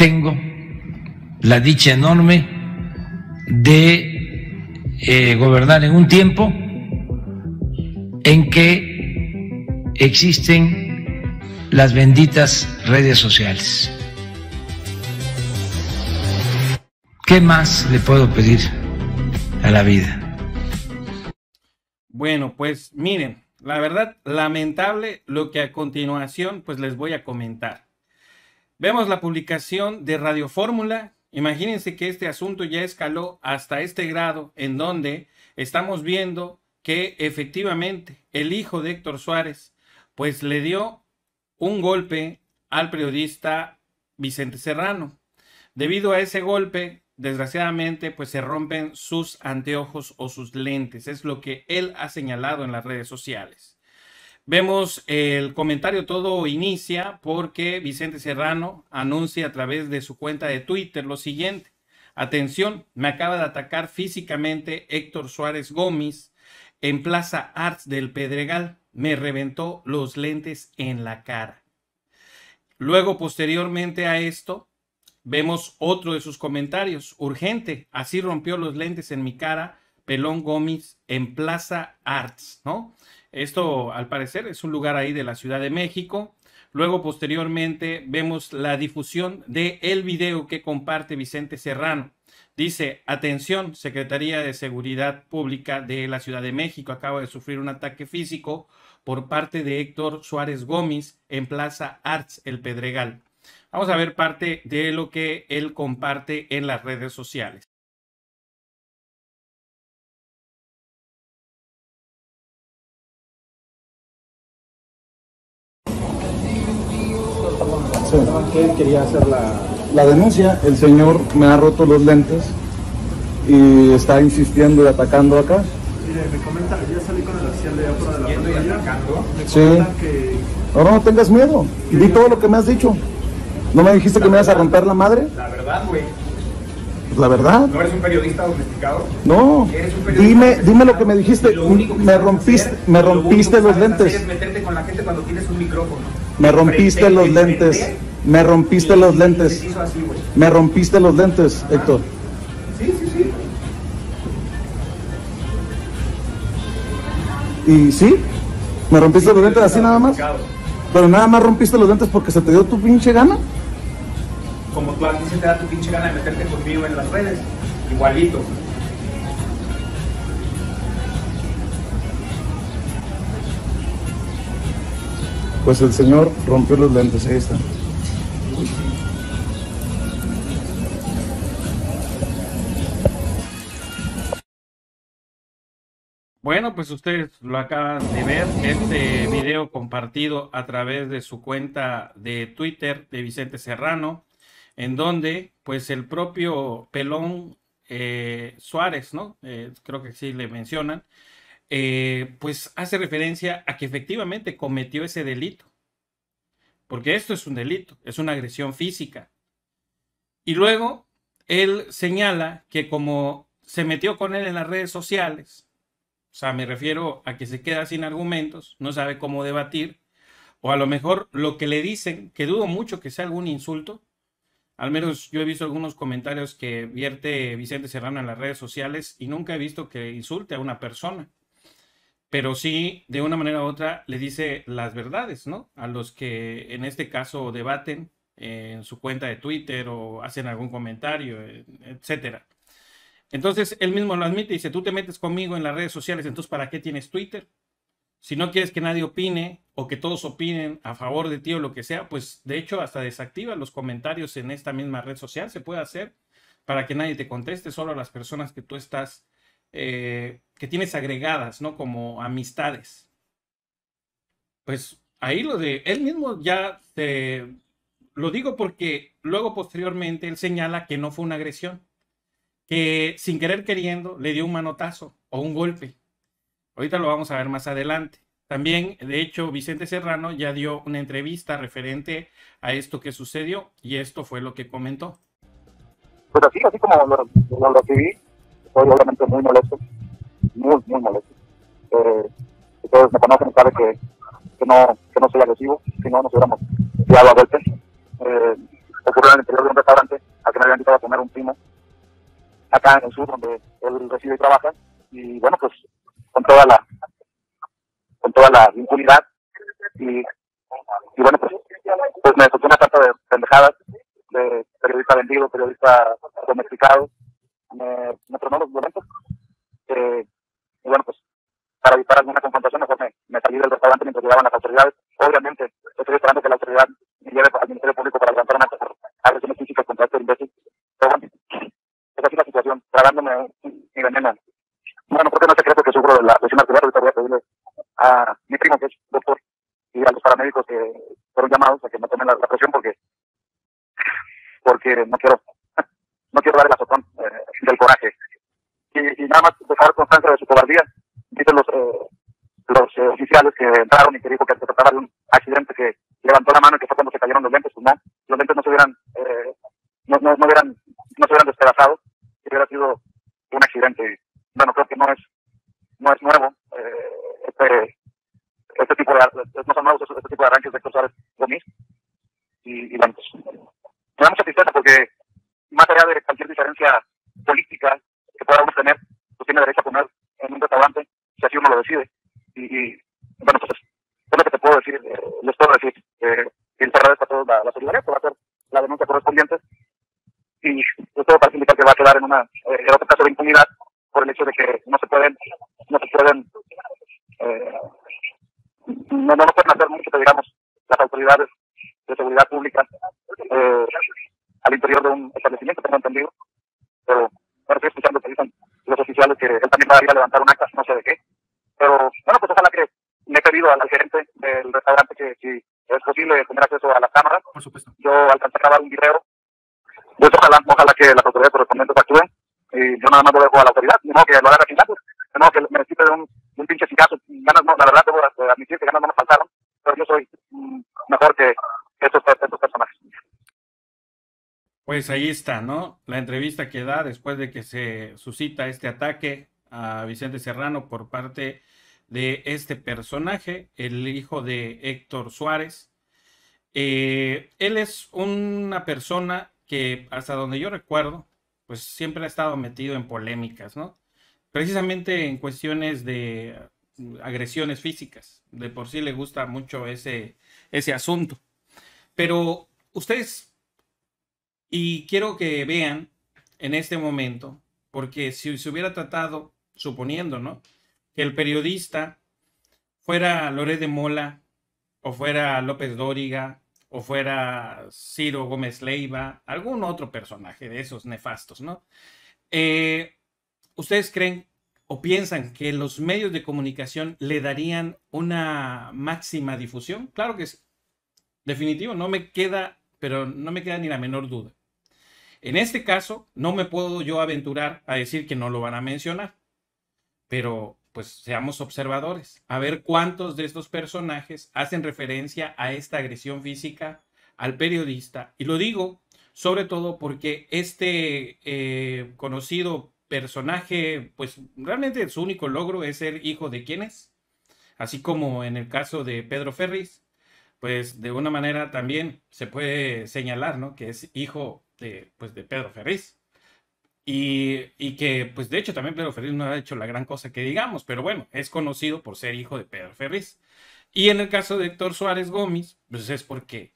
tengo la dicha enorme de eh, gobernar en un tiempo en que existen las benditas redes sociales. ¿Qué más le puedo pedir a la vida? Bueno, pues miren, la verdad, lamentable lo que a continuación pues les voy a comentar. Vemos la publicación de Radio Fórmula. Imagínense que este asunto ya escaló hasta este grado en donde estamos viendo que efectivamente el hijo de Héctor Suárez pues le dio un golpe al periodista Vicente Serrano. Debido a ese golpe, desgraciadamente, pues se rompen sus anteojos o sus lentes. Es lo que él ha señalado en las redes sociales. Vemos el comentario, todo inicia porque Vicente Serrano anuncia a través de su cuenta de Twitter lo siguiente. Atención, me acaba de atacar físicamente Héctor Suárez Gómez en Plaza Arts del Pedregal. Me reventó los lentes en la cara. Luego, posteriormente a esto, vemos otro de sus comentarios. Urgente, así rompió los lentes en mi cara Pelón Gómez en Plaza Arts, ¿no? Esto, al parecer, es un lugar ahí de la Ciudad de México. Luego, posteriormente, vemos la difusión de el video que comparte Vicente Serrano. Dice, atención, Secretaría de Seguridad Pública de la Ciudad de México acaba de sufrir un ataque físico por parte de Héctor Suárez Gómez en Plaza Arts, El Pedregal. Vamos a ver parte de lo que él comparte en las redes sociales. él quería hacer la... la denuncia. El señor me ha roto los lentes y está insistiendo y atacando acá. Mire, me comenta, ya salí con el de de la Sí. Que... Ahora no tengas miedo. Di todo lo que me has dicho. ¿No me dijiste que me ibas a romper la madre? La verdad, güey. La verdad. ¿No eres un periodista domesticado? No. dime, dime lo que me dijiste. me rompiste, me rompiste los lentes. Es meterte con la gente cuando tienes un micrófono. Me rompiste los lentes. Me rompiste los lentes. Me rompiste los lentes, Héctor. Sí, sí, sí. ¿Y sí? ¿Me rompiste los lentes así nada más? Pero nada más rompiste los lentes porque se te dio tu pinche gana. Como tú a ti se te da tu pinche gana de meterte conmigo en las redes. Igualito. Pues el señor rompió los lentes, ahí está. Bueno, pues ustedes lo acaban de ver, este video compartido a través de su cuenta de Twitter de Vicente Serrano, en donde pues el propio Pelón eh, Suárez, ¿no? Eh, creo que sí le mencionan, eh, pues hace referencia a que efectivamente cometió ese delito. Porque esto es un delito, es una agresión física. Y luego él señala que como se metió con él en las redes sociales, o sea, me refiero a que se queda sin argumentos, no sabe cómo debatir, o a lo mejor lo que le dicen, que dudo mucho que sea algún insulto, al menos yo he visto algunos comentarios que vierte Vicente Serrano en las redes sociales y nunca he visto que insulte a una persona pero sí, de una manera u otra, le dice las verdades, ¿no? A los que en este caso debaten en su cuenta de Twitter o hacen algún comentario, eh, etcétera. Entonces, él mismo lo admite, y dice, tú te metes conmigo en las redes sociales, entonces, ¿para qué tienes Twitter? Si no quieres que nadie opine o que todos opinen a favor de ti o lo que sea, pues de hecho hasta desactiva los comentarios en esta misma red social, se puede hacer para que nadie te conteste, solo a las personas que tú estás eh, que tienes agregadas, ¿no? Como amistades. Pues ahí lo de él mismo ya te, lo digo porque luego posteriormente él señala que no fue una agresión, que sin querer queriendo le dio un manotazo o un golpe. Ahorita lo vamos a ver más adelante. También, de hecho, Vicente Serrano ya dio una entrevista referente a esto que sucedió y esto fue lo que comentó. Pues así, así como lo recibí, soy obviamente muy molesto, muy, muy molesto. Eh, me conocen saben que, que, no, que no soy agresivo, si no nos hubiéramos tirado a golpe. Eh, ocurrió en el interior de un restaurante al que me habían invitado a comer un primo acá en el sur donde él recibe y trabaja y bueno pues con toda la con toda la impunidad y, y bueno pues, pues me escuché una carta de pendejadas de periodista vendido, periodista domesticado me, eh, me tronó los momentos. Eh, y bueno, pues para evitar alguna confrontación, me, salí del restaurante mientras llegaban las autoridades. Obviamente, estoy esperando que la autoridad me lleve al Ministerio Público para levantar una agresión física contra este imbécil. Pero bueno, es es la situación, tragándome mi veneno. Bueno, porque no se cree que sufro de la eh, en otro caso de impunidad por el hecho de que no se pueden, no se pueden, eh, no, no pueden hacer mucho, digamos, las autoridades de seguridad pública eh, al interior de un establecimiento, tengo entendido, pero estoy escuchando que dicen los oficiales que él también va a ir a levantar un acta, no sé de qué, pero bueno, pues ojalá que me he pedido al, gerente del restaurante que si es posible tener acceso a las cámaras, por supuesto. yo alcancé un video, pues ojalá, ojalá que la nada más lo dejo a la autoridad, no que lo haga sin pues, ni no que me necesite de un, un pinche sin ganas no, la verdad debo este, admitir que ganas no me faltaron, pero yo soy mm, mejor que estos, estos personajes. Pues ahí está, ¿no? La entrevista que da después de que se suscita este ataque a Vicente Serrano por parte de este personaje, el hijo de Héctor Suárez. Eh, él es una persona que, hasta donde yo recuerdo, pues siempre ha estado metido en polémicas, ¿no? Precisamente en cuestiones de mm, agresiones físicas. De por sí le gusta mucho ese, ese asunto. Pero ustedes, y quiero que vean en este momento, porque si se hubiera tratado, suponiendo, ¿no? Que el periodista fuera Loré de Mola o fuera López Dóriga o fuera Ciro Gómez Leiva, algún otro personaje de esos nefastos, ¿no? Eh, ¿Ustedes creen o piensan que los medios de comunicación le darían una máxima difusión? Claro que es Definitivo, no me queda, pero no me queda ni la menor duda. En este caso, no me puedo yo aventurar a decir que no lo van a mencionar, pero pues, seamos observadores, a ver cuántos de estos personajes hacen referencia a esta agresión física al periodista. Y lo digo sobre todo porque este eh, conocido personaje, pues realmente su único logro es ser hijo de quienes, así como en el caso de Pedro Ferris, pues de una manera también se puede señalar, ¿no? Que es hijo de, pues, de Pedro Ferris. Y, que, pues de hecho, también Pedro Ferriz no ha hecho la gran cosa que digamos, pero bueno, es conocido por ser hijo de Pedro Ferriz. Y en el caso de Héctor Suárez Gómez, pues es porque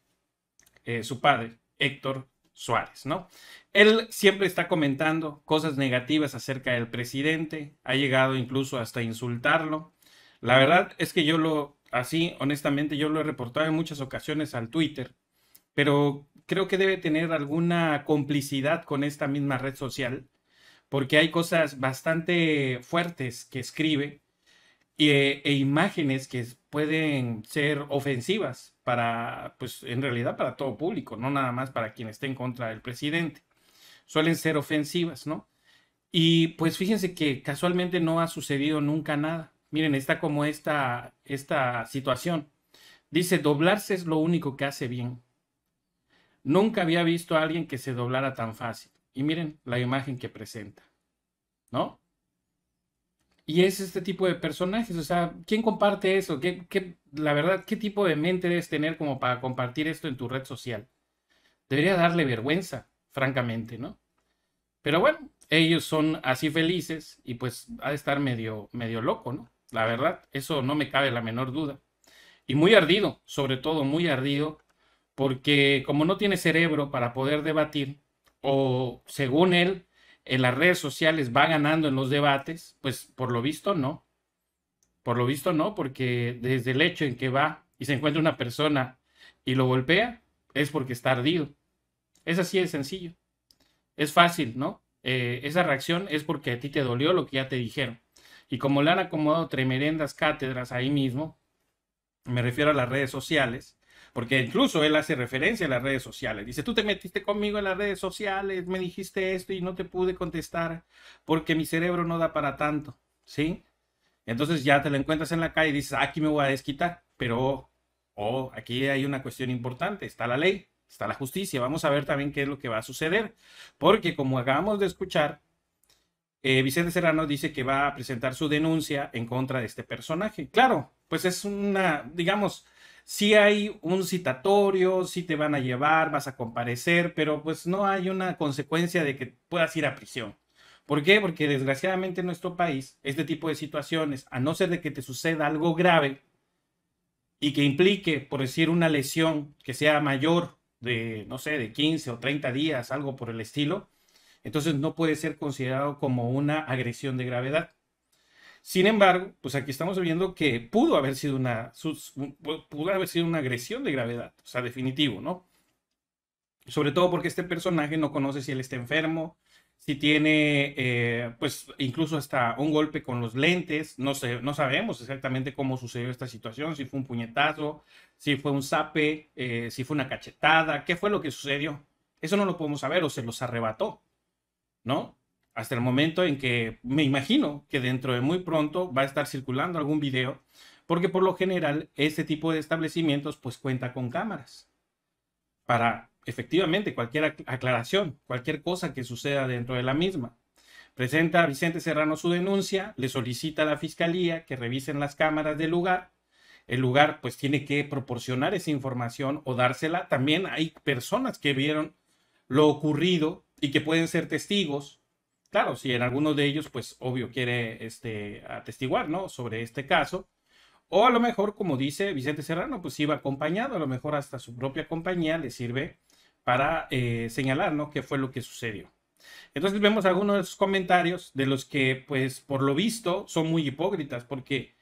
eh, su padre, Héctor Suárez, ¿no? Él siempre está comentando cosas negativas acerca del presidente, ha llegado incluso hasta insultarlo. La verdad es que yo lo, así, honestamente, yo lo he reportado en muchas ocasiones al Twitter, pero creo que debe tener alguna complicidad con esta misma red social, porque hay cosas bastante fuertes que escribe eh, e, imágenes que pueden ser ofensivas para, pues en realidad para todo público, no nada más para quien esté en contra del presidente. Suelen ser ofensivas, ¿no? Y pues fíjense que casualmente no ha sucedido nunca nada. Miren, está como esta, esta situación. Dice, doblarse es lo único que hace bien. Nunca había visto a alguien que se doblara tan fácil. Y miren la imagen que presenta, ¿no? Y es este tipo de personajes, o sea, ¿quién comparte eso? ¿Qué, la verdad, ¿qué tipo de mente debes tener como para compartir esto en tu red social? Debería darle vergüenza, francamente, ¿no? Pero bueno, ellos son así felices y pues ha de estar medio, medio loco, ¿no? La verdad, eso no me cabe la menor duda. Y muy ardido, sobre todo muy ardido porque como no tiene cerebro para poder debatir, o según él, en las redes sociales va ganando en los debates, pues por lo visto no. Por lo visto no, porque desde el hecho en que va y se encuentra una persona y lo golpea, es porque está ardido. Es así de sencillo. Es fácil, ¿no? Eh, esa reacción es porque a ti te dolió lo que ya te dijeron. Y como le han acomodado tremendas cátedras ahí mismo, me refiero a las redes sociales, porque incluso él hace referencia a las redes sociales. Dice, tú te metiste conmigo en las redes sociales, me dijiste esto y no te pude contestar porque mi cerebro no da para tanto, ¿sí? Entonces ya te lo encuentras en la calle y dices, ah, aquí me voy a desquitar, pero, oh, aquí hay una cuestión importante, está la ley, está la justicia, vamos a ver también qué es lo que va a suceder, porque como acabamos de escuchar, eh, Vicente Serrano dice que va a presentar su denuncia en contra de este personaje. Claro, pues es una, digamos, si hay un citatorio, si te van a llevar, vas a comparecer, pero pues no hay una consecuencia de que puedas ir a prisión. ¿Por qué? Porque desgraciadamente en nuestro país, este tipo de situaciones, a no ser de que te suceda algo grave y que implique, por decir, una lesión que sea mayor de, no sé, de 15 o 30 días, algo por el estilo, entonces no puede ser considerado como una agresión de gravedad. Sin embargo, pues aquí estamos viendo que pudo haber sido una, pudo haber sido una agresión de gravedad, o sea, definitivo, ¿no? Sobre todo porque este personaje no conoce si él está enfermo, si tiene, eh, pues, incluso hasta un golpe con los lentes. No, sé, no sabemos exactamente cómo sucedió esta situación, si fue un puñetazo, si fue un zape, eh, si fue una cachetada, qué fue lo que sucedió. Eso no lo podemos saber, o se los arrebató, ¿no? hasta el momento en que me imagino que dentro de muy pronto va a estar circulando algún video, porque por lo general este tipo de establecimientos pues cuenta con cámaras para efectivamente cualquier aclaración, cualquier cosa que suceda dentro de la misma. Presenta a Vicente Serrano su denuncia, le solicita a la fiscalía que revisen las cámaras del lugar. El lugar pues tiene que proporcionar esa información o dársela. También hay personas que vieron lo ocurrido y que pueden ser testigos claro, si en alguno de ellos, pues obvio, quiere este, atestiguar, ¿no? Sobre este caso. O a lo mejor, como dice Vicente Serrano, pues iba acompañado, a lo mejor hasta su propia compañía le sirve para eh, señalar, ¿no? ¿Qué fue lo que sucedió? Entonces vemos algunos de esos comentarios de los que, pues, por lo visto, son muy hipócritas, porque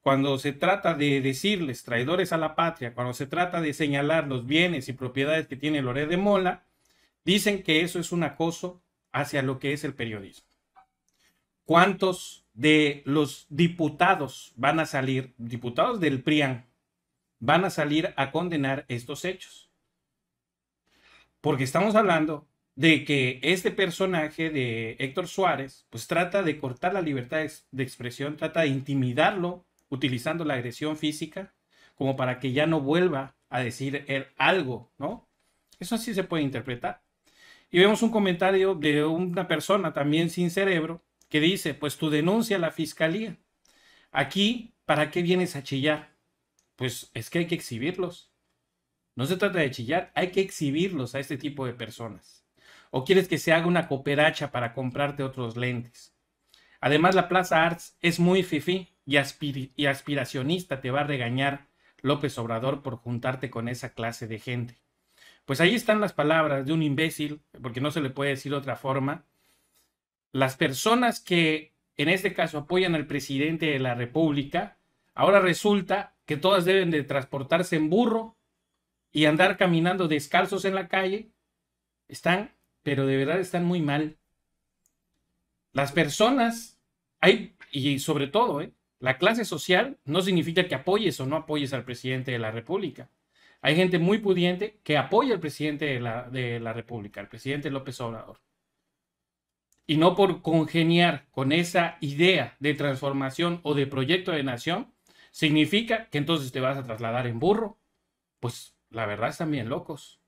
cuando se trata de decirles traidores a la patria, cuando se trata de señalar los bienes y propiedades que tiene Loré de Mola, dicen que eso es un acoso hacia lo que es el periodismo. ¿Cuántos de los diputados van a salir, diputados del PRIAN, van a salir a condenar estos hechos? Porque estamos hablando de que este personaje de Héctor Suárez, pues trata de cortar la libertad de expresión, trata de intimidarlo utilizando la agresión física como para que ya no vuelva a decir él algo, ¿no? Eso sí se puede interpretar. Y vemos un comentario de una persona también sin cerebro que dice, pues tu denuncia a la fiscalía. Aquí, ¿para qué vienes a chillar? Pues es que hay que exhibirlos. No se trata de chillar, hay que exhibirlos a este tipo de personas. O quieres que se haga una cooperacha para comprarte otros lentes. Además, la Plaza Arts es muy fifí y, y aspiracionista, te va a regañar López Obrador por juntarte con esa clase de gente. Pues ahí están las palabras de un imbécil, porque no se le puede decir de otra forma. Las personas que en este caso apoyan al presidente de la República, ahora resulta que todas deben de transportarse en burro y andar caminando descalzos en la calle. Están, pero de verdad están muy mal. Las personas, hay, y sobre todo, ¿eh? la clase social no significa que apoyes o no apoyes al presidente de la República. Hay gente muy pudiente que apoya al presidente de la, República, al presidente López Obrador. Y no por congeniar con esa idea de transformación o de proyecto de nación, significa que entonces te vas a trasladar en burro. Pues la verdad están bien locos.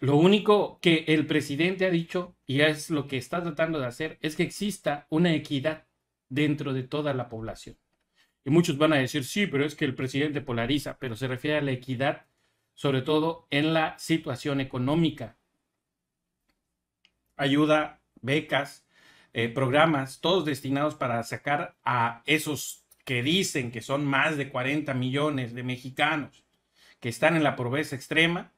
Lo único que el presidente ha dicho, y es lo que está tratando de hacer, es que exista una equidad dentro de toda la población. Y muchos van a decir, sí, pero es que el presidente polariza, pero se refiere a la equidad, sobre todo en la situación económica. Ayuda, becas, eh, programas, todos destinados para sacar a esos que dicen que son más de 40 millones de mexicanos que están en la pobreza extrema,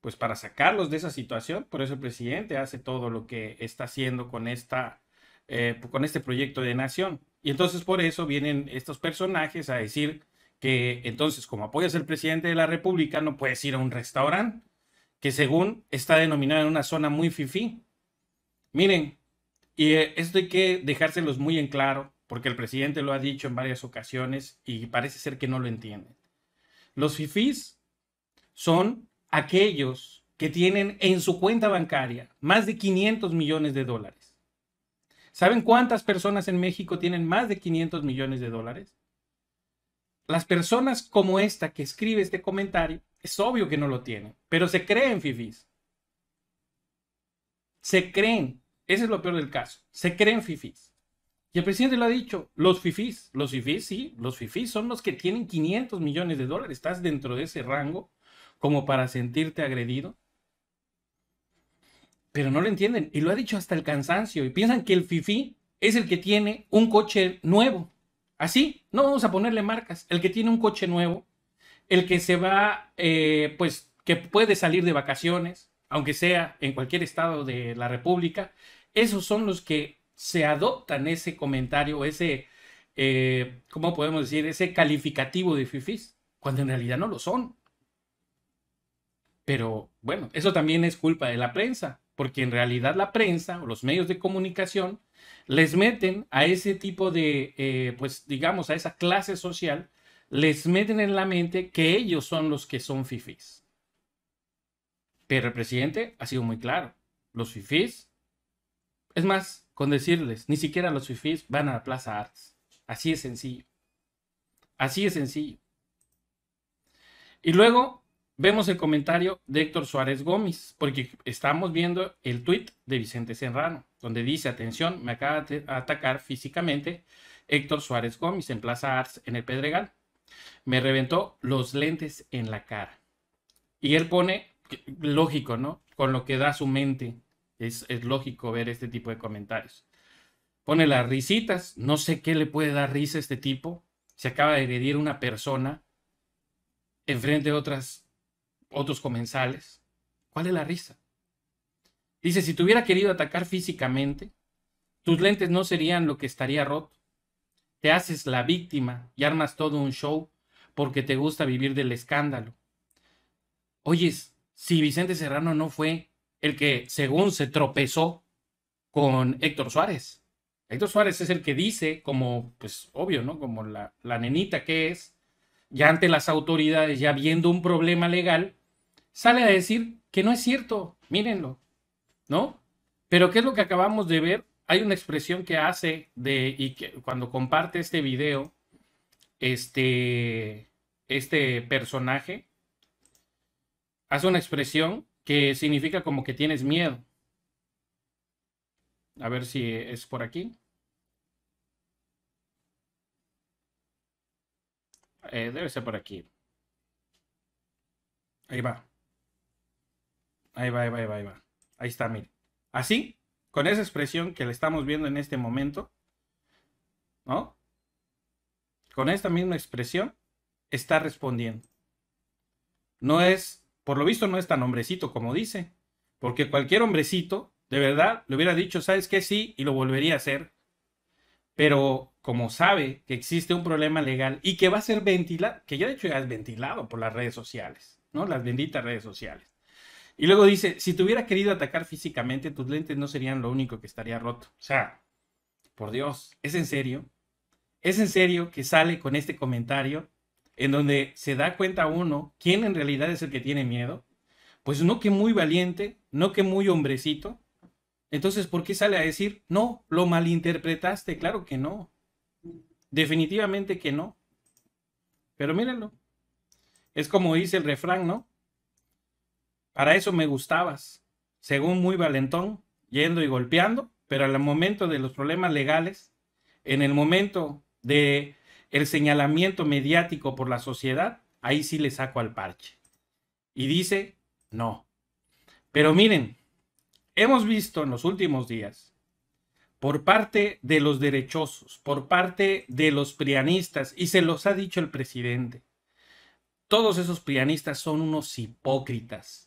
pues para sacarlos de esa situación, por eso el presidente hace todo lo que está haciendo con, esta, eh, con este proyecto de nación. Y entonces por eso vienen estos personajes a decir que entonces como apoyas al presidente de la República no puedes ir a un restaurante que según está denominado en una zona muy fifí. Miren, y eh, esto hay que dejárselos muy en claro porque el presidente lo ha dicho en varias ocasiones y parece ser que no lo entienden. Los fifís son aquellos que tienen en su cuenta bancaria más de 500 millones de dólares ¿Saben cuántas personas en México tienen más de 500 millones de dólares? Las personas como esta que escribe este comentario, es obvio que no lo tienen, pero se creen fifis. Se creen, ese es lo peor del caso, se creen fifis. Y el presidente lo ha dicho, los fifis, los fifís, sí, los fifis son los que tienen 500 millones de dólares, estás dentro de ese rango como para sentirte agredido pero no lo entienden. Y lo ha dicho hasta el cansancio. Y piensan que el FIFI es el que tiene un coche nuevo. Así, no vamos a ponerle marcas. El que tiene un coche nuevo, el que se va, eh, pues, que puede salir de vacaciones, aunque sea en cualquier estado de la República, esos son los que se adoptan ese comentario, ese, eh, ¿cómo podemos decir? Ese calificativo de FIFIs, cuando en realidad no lo son. Pero bueno, eso también es culpa de la prensa porque en realidad la prensa o los medios de comunicación les meten a ese tipo de, eh, pues digamos, a esa clase social, les meten en la mente que ellos son los que son fifis Pero el presidente ha sido muy claro, los fifís, es más, con decirles, ni siquiera los fifís van a la Plaza Arts. Así es sencillo. Así es sencillo. Y luego vemos el comentario de Héctor Suárez Gómez, porque estamos viendo el tuit de Vicente Serrano, donde dice, atención, me acaba de atacar físicamente Héctor Suárez Gómez en Plaza Arts en el Pedregal. Me reventó los lentes en la cara. Y él pone, lógico, ¿no? Con lo que da su mente. Es, lógico ver este tipo de comentarios. Pone las risitas. No sé qué le puede dar risa a este tipo. Se acaba de agredir una persona frente de otras otros comensales. ¿Cuál es la risa? Dice, si te hubiera querido atacar físicamente, tus lentes no serían lo que estaría roto. Te haces la víctima y armas todo un show porque te gusta vivir del escándalo. Oyes, si Vicente Serrano no fue el que, según se tropezó con Héctor Suárez. Héctor Suárez es el que dice, como, pues obvio, ¿no? Como la, la nenita que es, ya ante las autoridades, ya viendo un problema legal, sale a decir que no es cierto, mírenlo, ¿no? Pero ¿qué es lo que acabamos de ver? Hay una expresión que hace de, y que cuando comparte este video, este, este personaje, hace una expresión que significa como que tienes miedo. A ver si es por aquí. Eh, debe ser por aquí. Ahí va. Ahí va, ahí va, ahí va, ahí va. Ahí está, mire. Así, con esa expresión que le estamos viendo en este momento, ¿no? Con esta misma expresión, está respondiendo. No es, por lo visto, no es tan hombrecito como dice, porque cualquier hombrecito, de verdad, le hubiera dicho, ¿sabes qué? Sí, y lo volvería a hacer. Pero como sabe que existe un problema legal y que va a ser ventilado, que ya de hecho ya es ventilado por las redes sociales, ¿no? Las benditas redes sociales. Y luego dice, si te hubiera querido atacar físicamente, tus lentes no serían lo único que estaría roto. O sea, por Dios, ¿es en serio? ¿Es en serio que sale con este comentario en donde se da cuenta uno quién en realidad es el que tiene miedo? Pues no que muy valiente, no que muy hombrecito. Entonces, ¿por qué sale a decir, no, lo malinterpretaste? Claro que no. Definitivamente que no. Pero mírenlo. Es como dice el refrán, ¿no? Para eso me gustabas, según muy valentón, yendo y golpeando, pero al momento de los problemas legales, en el momento de el señalamiento mediático por la sociedad, ahí sí le saco al parche. Y dice, no. Pero miren, hemos visto en los últimos días, por parte de los derechosos, por parte de los prianistas, y se los ha dicho el presidente, todos esos prianistas son unos hipócritas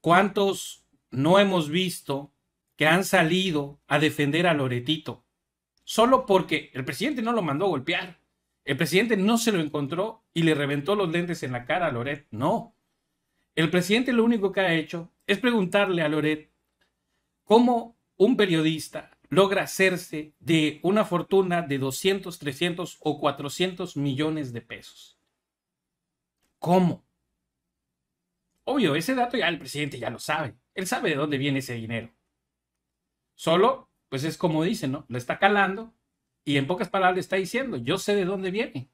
¿Cuántos no hemos visto que han salido a defender a Loretito? Solo porque el presidente no lo mandó a golpear. El presidente no se lo encontró y le reventó los lentes en la cara a Loret. No. El presidente lo único que ha hecho es preguntarle a Loret cómo un periodista logra hacerse de una fortuna de 200, 300 o 400 millones de pesos. ¿Cómo? Obvio, ese dato ya el presidente ya lo sabe. Él sabe de dónde viene ese dinero. Solo, pues es como dicen, ¿no? Lo está calando y en pocas palabras le está diciendo, yo sé de dónde viene.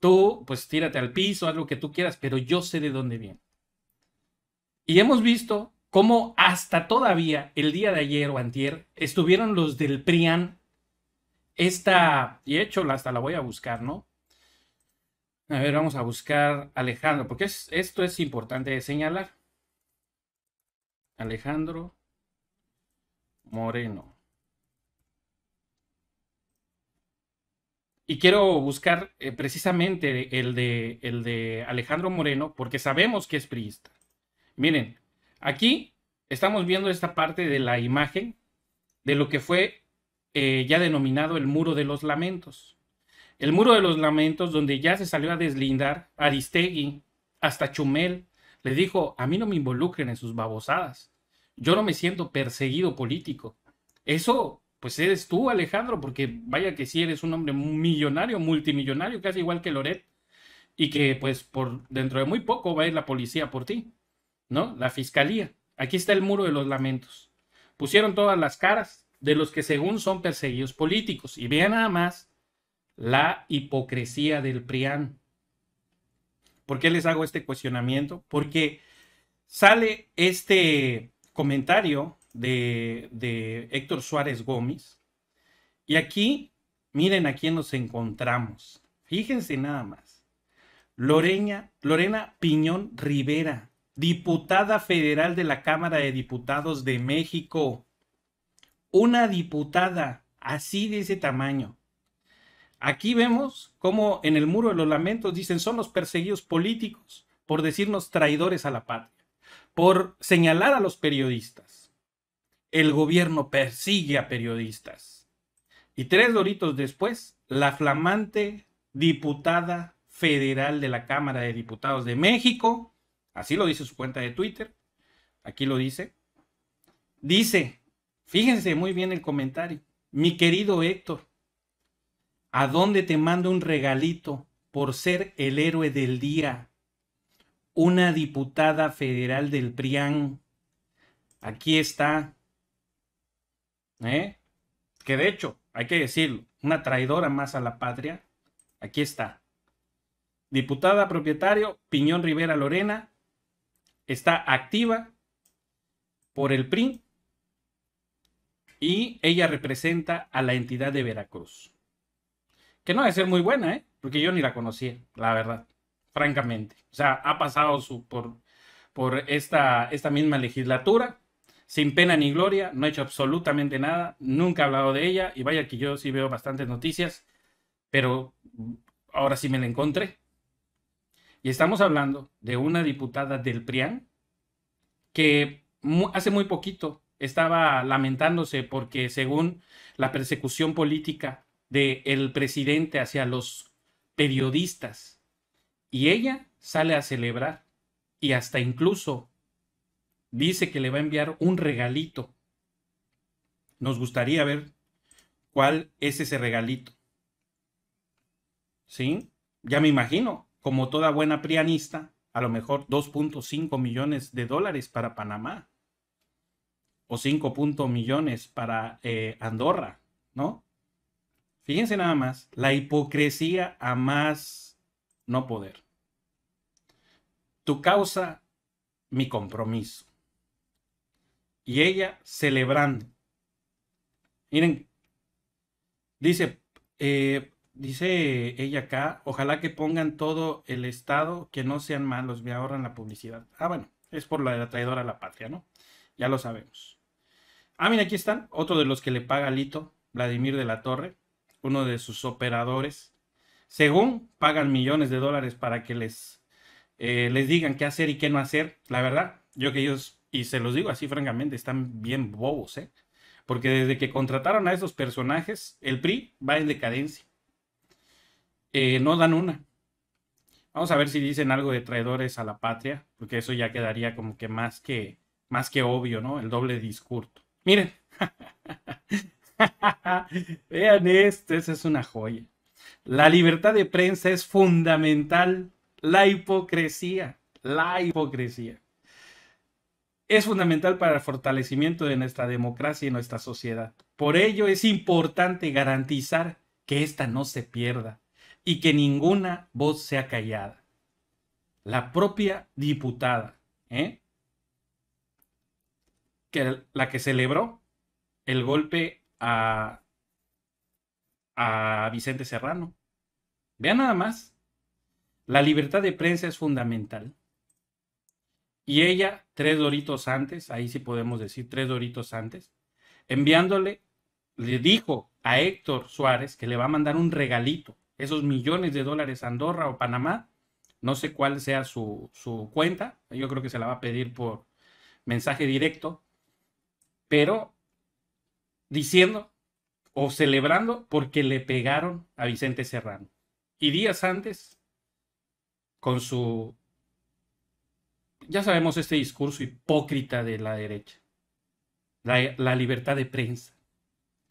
Tú, pues tírate al piso, haz lo que tú quieras, pero yo sé de dónde viene. Y hemos visto cómo hasta todavía el día de ayer o antier estuvieron los del PRIAN, esta, y he hecho hasta la voy a buscar, ¿no? A ver, vamos a buscar Alejandro, porque esto es importante señalar. Alejandro Moreno. Y quiero buscar eh, precisamente el de, el de Alejandro Moreno, porque sabemos que es priista. Miren, aquí estamos viendo esta parte de la imagen de lo que fue eh, ya denominado el muro de los lamentos. El muro de los lamentos, donde ya se salió a deslindar Aristegui, hasta Chumel, le dijo, a mí no me involucren en sus babosadas. Yo no me siento perseguido político. Eso, pues eres tú, Alejandro, porque vaya que sí eres un hombre millonario, multimillonario, casi igual que Loret, y que pues por dentro de muy poco va a ir la policía por ti, ¿no? La fiscalía. Aquí está el muro de los lamentos. Pusieron todas las caras de los que según son perseguidos políticos. Y vean nada más la hipocresía del PRIAN. ¿Por qué les hago este cuestionamiento? Porque sale este comentario de, de Héctor Suárez Gómez y aquí, miren a quién nos encontramos. Fíjense nada más. Lorena Piñón Rivera, diputada federal de la Cámara de Diputados de México. Una diputada así de ese tamaño Aquí vemos cómo en el muro de los lamentos dicen son los perseguidos políticos por decirnos traidores a la patria, por señalar a los periodistas. El gobierno persigue a periodistas. Y tres doritos después, la flamante diputada federal de la Cámara de Diputados de México, así lo dice su cuenta de Twitter, aquí lo dice, dice, fíjense muy bien el comentario, mi querido Héctor, ¿A dónde te mando un regalito por ser el héroe del día? Una diputada federal del PRIAN. Aquí está. ¿Eh? Que de hecho, hay que decirlo, una traidora más a la patria. Aquí está. Diputada propietario, Piñón Rivera Lorena, está activa por el PRI y ella representa a la entidad de Veracruz que no debe ser muy buena, ¿eh? Porque yo ni la conocía, la verdad, francamente. O sea, ha pasado por, por esta, esta misma legislatura, sin pena ni gloria, no ha hecho absolutamente nada, nunca ha hablado de ella, y vaya que yo sí veo bastantes noticias, pero ahora sí me la encontré. Y estamos hablando de una diputada del PRIAN que hace muy poquito estaba lamentándose porque según la persecución política del presidente hacia los periodistas. Y ella sale a celebrar y hasta incluso dice que le va a enviar un regalito. Nos gustaría ver cuál es ese regalito. ¿Sí? Ya me imagino, como toda buena prianista, a lo mejor 2.5 millones de dólares para Panamá o 5. millones para eh, Andorra, ¿no? Fíjense nada más, la hipocresía a más no poder. Tu causa, mi compromiso. Y ella celebrando. Miren, dice, eh, dice ella acá, ojalá que pongan todo el estado, que no sean malos, me ahorran la publicidad. Ah, bueno, es por la la traidora a la patria, ¿no? Ya lo sabemos. Ah, mira, aquí están, otro de los que le paga Lito, Vladimir de la Torre uno de sus operadores, según pagan millones de dólares para que les, eh, les digan qué hacer y qué no hacer. La verdad, yo que ellos, y se los digo así francamente, están bien bobos, ¿eh? Porque desde que contrataron a esos personajes, el PRI va en decadencia. Eh, no dan una. Vamos a ver si dicen algo de traidores a la patria, porque eso ya quedaría como que más que, más que obvio, ¿no? El doble discurso. Miren, Vean esto, esa es una joya. La libertad de prensa es fundamental. La hipocresía, la hipocresía. Es fundamental para el fortalecimiento de nuestra democracia y nuestra sociedad. Por ello es importante garantizar que esta no se pierda y que ninguna voz sea callada. La propia diputada, ¿eh? que la que celebró el golpe a, Vicente Serrano. Vean nada más. La libertad de prensa es fundamental. Y ella, tres doritos antes, ahí sí podemos decir tres doritos antes, enviándole, le dijo a Héctor Suárez que le va a mandar un regalito, esos millones de dólares Andorra o Panamá, no sé cuál sea su, su cuenta, yo creo que se la va a pedir por mensaje directo, pero diciendo o celebrando porque le pegaron a Vicente Serrano. Y días antes, con su, ya sabemos este discurso hipócrita de la derecha, la, libertad de prensa.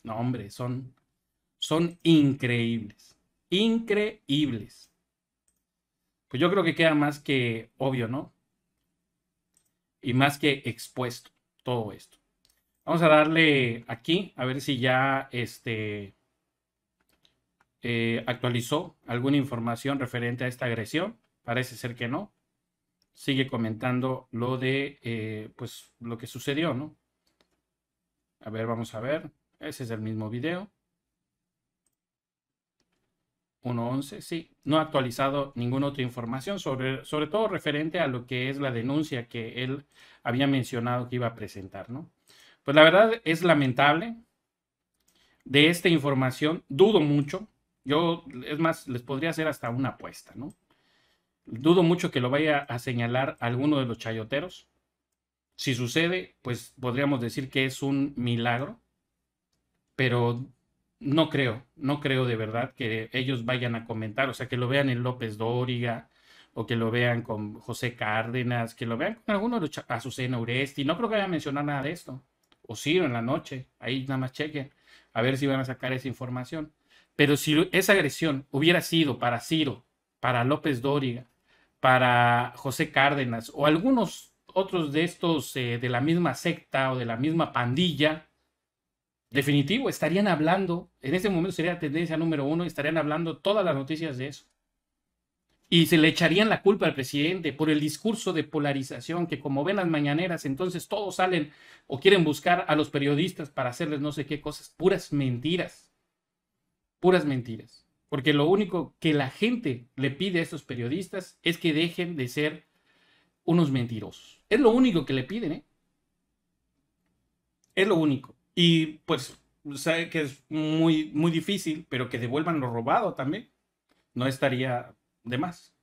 No, hombre, son, son increíbles, increíbles. Pues yo creo que queda más que obvio, ¿no? Y más que expuesto todo esto. Vamos a darle aquí, a ver si ya este, eh, actualizó alguna información referente a esta agresión. Parece ser que no. Sigue comentando lo de, eh, pues, lo que sucedió, ¿no? A ver, vamos a ver. Ese es el mismo video. 1.11, sí. No ha actualizado ninguna otra información, sobre, sobre todo referente a lo que es la denuncia que él había mencionado que iba a presentar, ¿no? Pues la verdad es lamentable de esta información, dudo mucho. Yo, es más, les podría hacer hasta una apuesta, ¿no? Dudo mucho que lo vaya a señalar alguno de los chayoteros. Si sucede, pues podríamos decir que es un milagro, pero no creo, no creo de verdad que ellos vayan a comentar, o sea, que lo vean en López Dóriga o que lo vean con José Cárdenas, que lo vean con alguno de los Azucena Uresti, no creo que a mencionar nada de esto o Ciro en la noche, ahí nada más chequen, a ver si van a sacar esa información. Pero si esa agresión hubiera sido para Ciro, para López Dóriga, para José Cárdenas o algunos otros de estos eh, de la misma secta o de la misma pandilla, definitivo, estarían hablando, en este momento sería tendencia número uno, estarían hablando todas las noticias de eso y se le echarían la culpa al presidente por el discurso de polarización que como ven las mañaneras, entonces todos salen o quieren buscar a los periodistas para hacerles no sé qué cosas, puras mentiras, puras mentiras. Porque lo único que la gente le pide a estos periodistas es que dejen de ser unos mentirosos. Es lo único que le piden, ¿eh? Es lo único. Y pues sabe que es muy, muy difícil, pero que devuelvan lo robado también. No estaría demás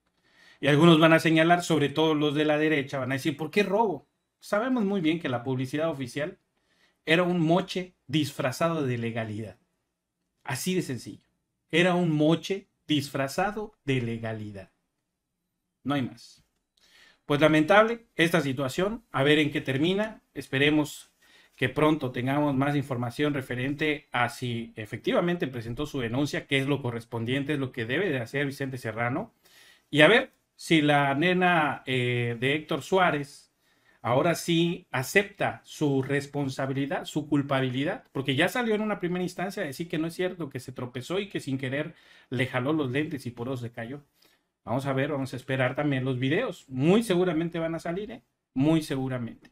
Y algunos van a señalar, sobre todo los de la derecha, van a decir, ¿por qué robo? Sabemos muy bien que la publicidad oficial era un moche disfrazado de legalidad. Así de sencillo. Era un moche disfrazado de legalidad. No hay más. Pues lamentable esta situación, a ver en qué termina. Esperemos que pronto tengamos más información referente a si efectivamente presentó su denuncia, que es lo correspondiente, es lo que debe de hacer Vicente Serrano, y a ver si la nena eh, de Héctor Suárez ahora sí acepta su responsabilidad, su culpabilidad, porque ya salió en una primera instancia a decir que no es cierto, que se tropezó y que sin querer le jaló los lentes y por eso se cayó. Vamos a ver, vamos a esperar también los videos. Muy seguramente van a salir, ¿eh? muy seguramente.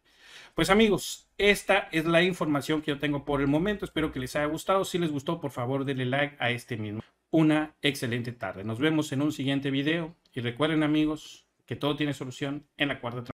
Pues amigos, esta es la información que yo tengo por el momento. Espero que les haya gustado. Si les gustó, por favor, denle like a este mismo. Una excelente tarde. Nos vemos en un siguiente video. Y recuerden amigos que todo tiene solución en la cuarta